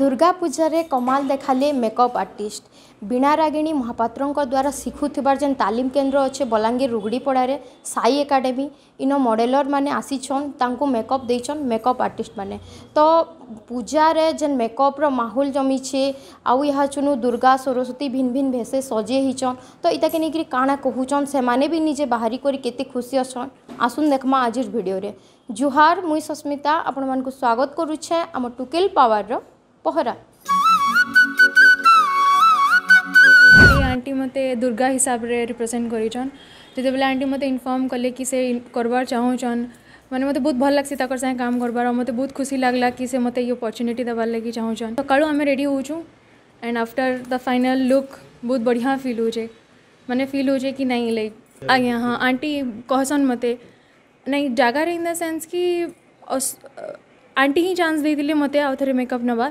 ଦୁର୍ଗା ପୂଜାରେ କମାଲ ଦେଖାଲେ makeup artist ବୀଣା ରାଗିଣୀ ମହାପାତ୍ରଙ୍କ ଦ୍ୱାରା ଶିଖୁଥିବାର ଯେନ୍ ତାଲିମ କେନ୍ଦ୍ର ଅଛେ ବଲାଙ୍ଗୀର ରୁଗୁଡ଼ିପଡ଼ାରେ ସାଇ ଏକାଡେମୀ ଇନ ମଡ଼େଲର୍ମାନେ ଆସିଛନ୍ ତାଙ୍କୁ ମେକଅପ୍ ଦେଇଛନ୍ ମେକଅପ୍ ଆର୍ଟିଷ୍ଟମାନେ ତ ପୂଜାରେ ଯେନ୍ ମେକଅପ୍ର ମାହୁଲ ଜମିଛେ ଆଉ ଏହାଚୁନୁ ଦୁର୍ଗା ସରସ୍ୱତୀ ଭିନ୍ ଭିନ୍ ଭେସେ ସଜେଇ ହେଇଛନ୍ ତ ଇତାକେ ନେଇକିରି କାଣା କହୁଛନ୍ ସେମାନେ ବି ନିଜେ ବାହାରି କରି କେତେ ଖୁସି ଅଛନ୍ ଆସୁନ୍ ଦେଖ୍ମା ଆଜିର ଭିଡ଼ିଓରେ ଜୁହାର ମୁଇଁ ସସ୍ମିତା ଆପଣମାନଙ୍କୁ ସ୍ୱାଗତ କରୁଛେ ଆମ ଟୁକେଲ୍ ପାୱାରର पहरा आंटी मते दुर्गा हिसाब से रिप्रेजेंट करी छन बेले आंटी मते इनफर्म कले कि से करबार चाहो मतलब बहुत भल लागसी ताकर संगे काम करबार मते बहुत खुशी लागला कि से मते यो अपॉर्चुनिटी देबार लागि चाहो छन सकाळो रेडी हो छु and after the final look बहुत बढ़िया फिल हो मैंने फिल हो कि नहीं लाइक आ हाँ आंटी कहसन मत नहीं जगार इन द सेंस कि आंटी ही चान्स देते मत आउ थे मेकअप नवा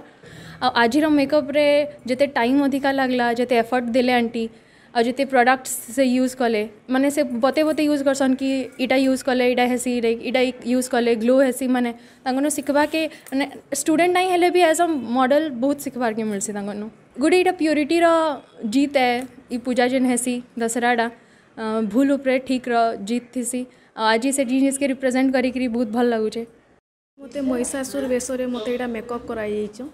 आज मेकअप रे जिते टाइम अधिका लगला जिते एफर्ट दे आंटी आ जिते प्रडक्ट से यूज कले मैंने से बते बते यूज करसन कि इटा यूज कले इटा हेसी इटा यूज कले ग्लो हेसी मैंने शिखवा के मैंने स्टूडेंट नहीं हेले भी एज अ मॉडल बहुत शिखवार के मिलसी गोटे ये प्योरीटी जीत है ये पूजा जेन हेसी दशहराटा भूल उपरे ठीक र जीत थीसी आज से जी के रिप्रेजेंट करी बहुत भल लगुचे ମୋତେ ମହିଷାସୁର ବେଶରେ ମୋତେ ଏଇଟା ମେକଅପ୍ କରାଯାଇଛନ୍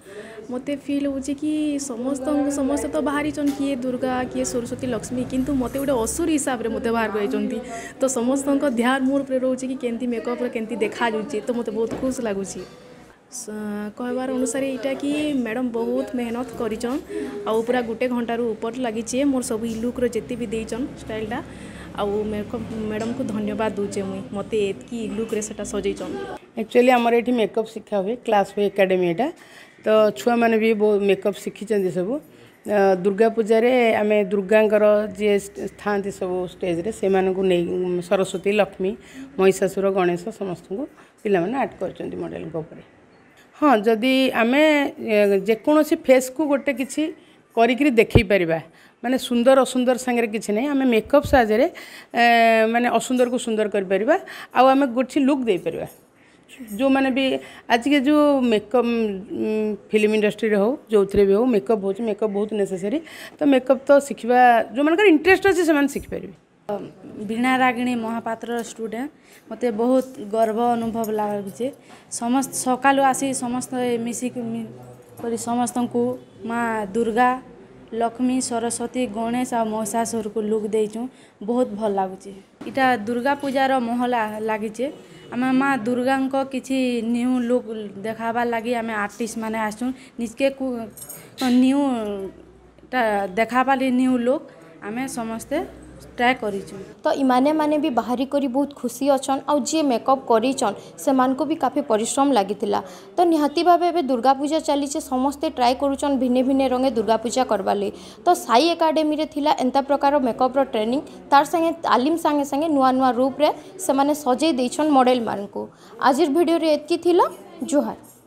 ମୋତେ ଫିଲ୍ ହେଉଛି କି ସମସ୍ତଙ୍କୁ ସମସ୍ତେ ତ ବାହାରିଛନ୍ କିଏ ଦୁର୍ଗା କିଏ ସରସ୍ୱତୀ ଲକ୍ଷ୍ମୀ କିନ୍ତୁ ମୋତେ ଗୋଟେ ଅସୁର ହିସାବରେ ମୋତେ ବାହାର କରିଛନ୍ତି ତ ସମସ୍ତଙ୍କ ଧ୍ୟାନ ମୋର ଉପରେ ରହୁଛି କି କେମିତି ମେକଅପ୍ରେ କେମିତି ଦେଖାଯାଉଛି ତ ମୋତେ ବହୁତ ଖୁସି ଲାଗୁଛି कहबार अनुसार यहाँ कि मैडम बहुत मेहनत करीचन आउ पूरा गोटे घंटार ऊपर लगी मोर सब लुक्र जिते भी देचन स्टाइलटा आउ मैडम को धन्यवाद दूचे मुई मत एतकी लुक्रे से सजेचन एक्चुअली आमर ये मेकअप शिक्षा हुए क्लास हुए एकाडेमी यहाँ तो छुआ मैंने भी बहुत मेकअप शिखी सब दुर्गा पूजा आम दुर्गा जी था सब स्टेज से सरस्वती लक्ष्मी महिषासुर गणेश समस्त को आर्ट कर मडेल ହଁ ଯଦି ଆମେ ଯେକୌଣସି ଫେସ୍କୁ ଗୋଟେ କିଛି କରିକିରି ଦେଖେଇ ପାରିବା ମାନେ ସୁନ୍ଦର ଅସୁନ୍ଦର ସାଙ୍ଗରେ କିଛି ନାହିଁ ଆମେ ମେକଅପ୍ ସାହାଯ୍ୟରେ ମାନେ ଅସୁନ୍ଦରକୁ ସୁନ୍ଦର କରିପାରିବା ଆଉ ଆମେ କିଛି ଲୁକ୍ ଦେଇପାରିବା ଯେଉଁମାନେ ବି ଆଜିକା ଯେଉଁ ମେକଅପ୍ ଫିଲ୍ମ ଇଣ୍ଡଷ୍ଟ୍ରିରେ ହେଉ ଯେଉଁଥିରେ ବି ହେଉ ମେକଅପ୍ ହେଉଛି ମେକଅପ୍ ବହୁତ ନେସେସରୀ ତ ମେକଅପ୍ ତ ଶିଖିବା ଯେଉଁମାନଙ୍କର ଇଣ୍ଟରେଷ୍ଟ ଅଛି ସେମାନେ ଶିଖିପାରିବେ ବୀଣା ରାଗିଣୀ ମହାପାତ୍ରର ଷ୍ଟୁଡେଣ୍ଟ ମୋତେ ବହୁତ ଗର୍ବ ଅନୁଭବ ଲାଗୁଛେ ସମସ୍ତ ସକାଳୁ ଆସି ସମସ୍ତେ ମିଶିକି କରି ସମସ୍ତଙ୍କୁ ମା ଦୁର୍ଗା ଲକ୍ଷ୍ମୀ ସରସ୍ୱତୀ ଗଣେଶ ଆଉ ମହିଷାସୁରକୁ ଲୁକ୍ ଦେଇଛୁଁ ବହୁତ ଭଲ ଲାଗୁଛି ଇଟା ଦୁର୍ଗା ପୂଜାର ମହଲା ଲାଗିଛେ ଆମେ ମା ଦୁର୍ଗାଙ୍କ କିଛି ନ୍ୟୁ ଲୁକ୍ ଦେଖାବାର୍ ଲାଗି ଆମେ ଆର୍ଟିଷ୍ଟମାନେ ଆସିଛୁଁ ନିଜକେ ନ୍ୟୁଟା ଦେଖାବାର୍ ନ୍ୟୁ ଲୁକ୍ ଆମେ ସମସ୍ତେ ଟ୍ରାଏ କରିଛୁ ତ ଇମାନେ ମାନେ ବି ବାହାରି କରି ବହୁତ ଖୁସି ଅଛନ୍ ଆଉ ଯିଏ ମେକଅପ୍ କରିଛନ୍ ସେମାନଙ୍କୁ ବି କାଫି ପରିଶ୍ରମ ଲାଗିଥିଲା ତ ନିହାତି ଭାବେ ଏବେ ଦୁର୍ଗା ପୂଜା ଚାଲିଛେ ସମସ୍ତେ ଟ୍ରାଏ କରୁଛନ୍ ଭିନେ ଭିନେ ରଙ୍ଗେ ଦୁର୍ଗା ପୂଜା କରବାର୍ ଲାଗି ତ ସାଇ ଏକାଡେମୀରେ ଥିଲା ଏନ୍ତା ପ୍ରକାର ମେକଅପ୍ର ଟ୍ରେନିଂ ତାର୍ ସାଙ୍ଗେ ତାଲିମ ସାଙ୍ଗେ ସାଙ୍ଗେ ନୂଆ ନୂଆ ରୂପରେ ସେମାନେ ସଜେଇ ଦେଇଛନ୍ ମଡ଼େଲମାନଙ୍କୁ ଆଜିର ଭିଡ଼ିଓରେ ଏତିକି ଥିଲା ଜୁହାର